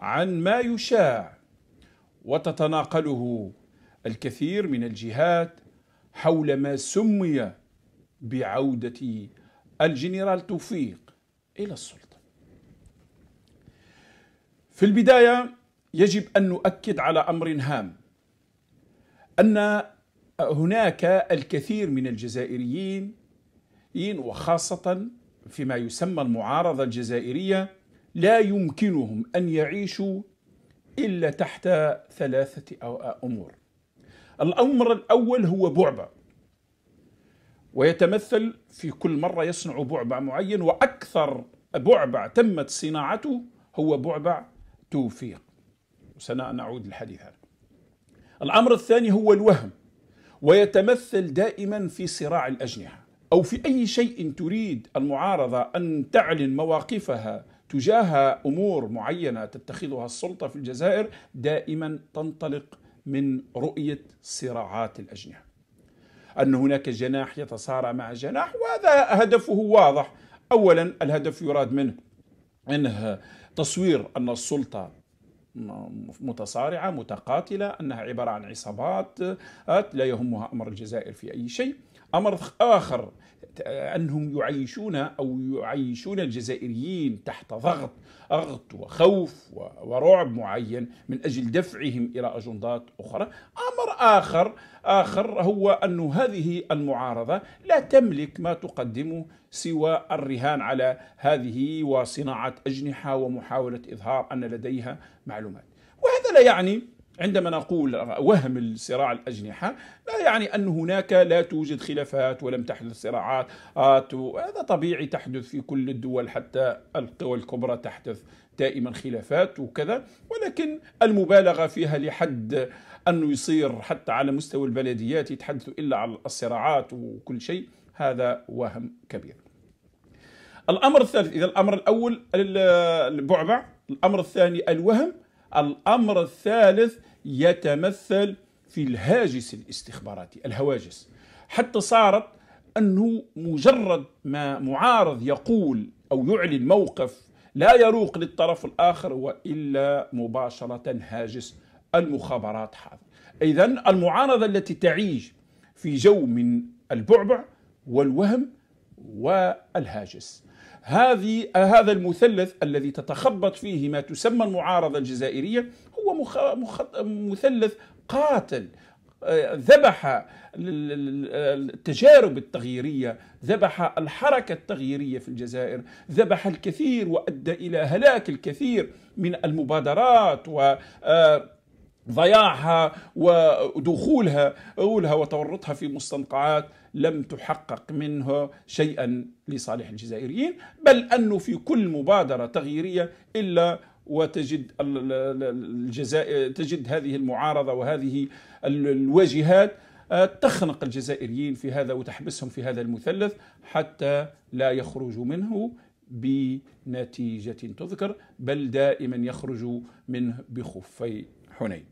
عن ما يشاع وتتناقله الكثير من الجهات حول ما سمي بعودة الجنرال توفيق إلى السلطة. في البداية يجب أن نؤكد على أمر هام أن هناك الكثير من الجزائريين وخاصة فيما يسمى المعارضة الجزائرية لا يمكنهم أن يعيشوا إلا تحت ثلاثة أمور الأمر الأول هو بعبع ويتمثل في كل مرة يصنع بعبع معين وأكثر بعبع تمت صناعته هو بعبع توفيق وسنعود للحديث عنه الأمر الثاني هو الوهم ويتمثل دائما في صراع الأجنحة أو في أي شيء تريد المعارضة أن تعلن مواقفها تجاه امور معينه تتخذها السلطه في الجزائر دائما تنطلق من رؤيه صراعات الاجنحه. ان هناك جناح يتصارع مع جناح وهذا هدفه واضح. اولا الهدف يراد منه انه تصوير ان السلطه متصارعه متقاتله انها عباره عن عصابات لا يهمها امر الجزائر في اي شيء امر اخر أنهم يعيشون أو يعيشون الجزائريين تحت ضغط أغط وخوف ورعب معين من أجل دفعهم إلى أجندات أخرى أمر آخر آخر هو أن هذه المعارضة لا تملك ما تقدمه سوى الرهان على هذه وصناعة أجنحة ومحاولة إظهار أن لديها معلومات وهذا لا يعني عندما نقول وهم الصراع الأجنحة لا يعني أن هناك لا توجد خلافات ولم تحدث صراعات آه، هذا طبيعي تحدث في كل الدول حتى القوى الكبرى تحدث دائما خلافات وكذا ولكن المبالغة فيها لحد أنه يصير حتى على مستوى البلديات يتحدث إلا عن الصراعات وكل شيء هذا وهم كبير الأمر الثالث إذا الأمر الأول البعبع الأمر الثاني الوهم الأمر الثالث يتمثل في الهاجس الاستخباراتي الهواجس حتى صارت أنه مجرد ما معارض يقول أو يعلن موقف لا يروق للطرف الآخر وإلا مباشرة هاجس المخابرات حاضر إذا المعارضة التي تعيش في جو من البعبع والوهم والهاجس هذه هذا المثلث الذي تتخبط فيه ما تسمى المعارضة الجزائرية مخ... مخ... مثلث قاتل آه، ذبح التجارب التغييرية ذبح الحركة التغييرية في الجزائر ذبح الكثير وأدى إلى هلاك الكثير من المبادرات و آه، ضياعها ودخولها أولها وتورطها في مستنقعات لم تحقق منها شيئا لصالح الجزائريين بل أنه في كل مبادرة تغييرية إلا وتجد الجزائر تجد هذه المعارضة وهذه الواجهات آه، تخنق الجزائريين في هذا وتحبسهم في هذا المثلث حتى لا يخرجوا منه بنتيجة تذكر بل دائما يخرجوا منه بخفي حنين